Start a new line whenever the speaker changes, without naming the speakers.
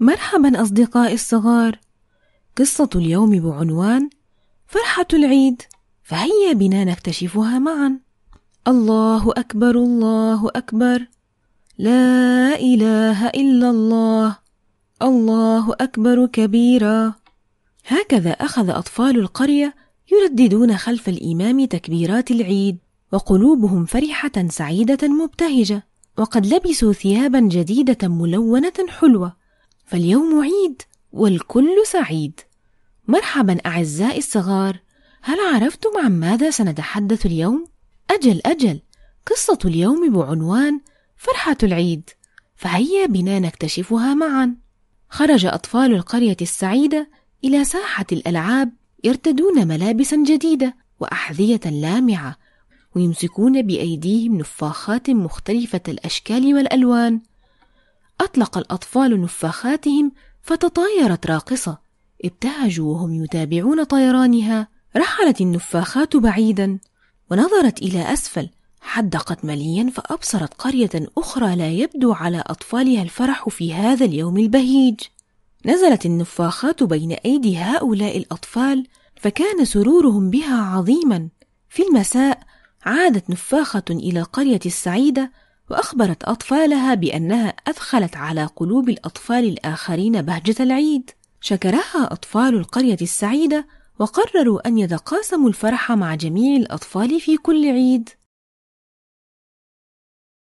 مرحبا أصدقائي الصغار قصة اليوم بعنوان فرحة العيد فهيا بنا نكتشفها معا الله أكبر الله أكبر لا إله إلا الله الله أكبر كبيرا هكذا أخذ أطفال القرية يرددون خلف الإمام تكبيرات العيد وقلوبهم فرحة سعيدة مبتهجة وقد لبسوا ثيابا جديدة ملونة حلوة فاليوم عيد والكل سعيد مرحبا أعزائي الصغار هل عرفتم عن ماذا سنتحدث اليوم؟ أجل أجل قصة اليوم بعنوان فرحة العيد فهيا بنا نكتشفها معا خرج أطفال القرية السعيدة إلى ساحة الألعاب يرتدون ملابسا جديدة وأحذية لامعة ويمسكون بأيديهم نفاخات مختلفة الأشكال والألوان أطلق الأطفال نفاخاتهم فتطايرت راقصة ابتهجوا وهم يتابعون طيرانها رحلت النفاخات بعيدا ونظرت إلى أسفل حدقت مليا فأبصرت قرية أخرى لا يبدو على أطفالها الفرح في هذا اليوم البهيج نزلت النفاخات بين أيدي هؤلاء الأطفال فكان سرورهم بها عظيما في المساء عادت نفاخة إلى القرية السعيدة وأخبرت أطفالها بأنها أدخلت على قلوب الأطفال الآخرين بهجة العيد شكرها أطفال القرية السعيدة وقرروا أن يتقاسموا الفرح مع جميع الأطفال في كل عيد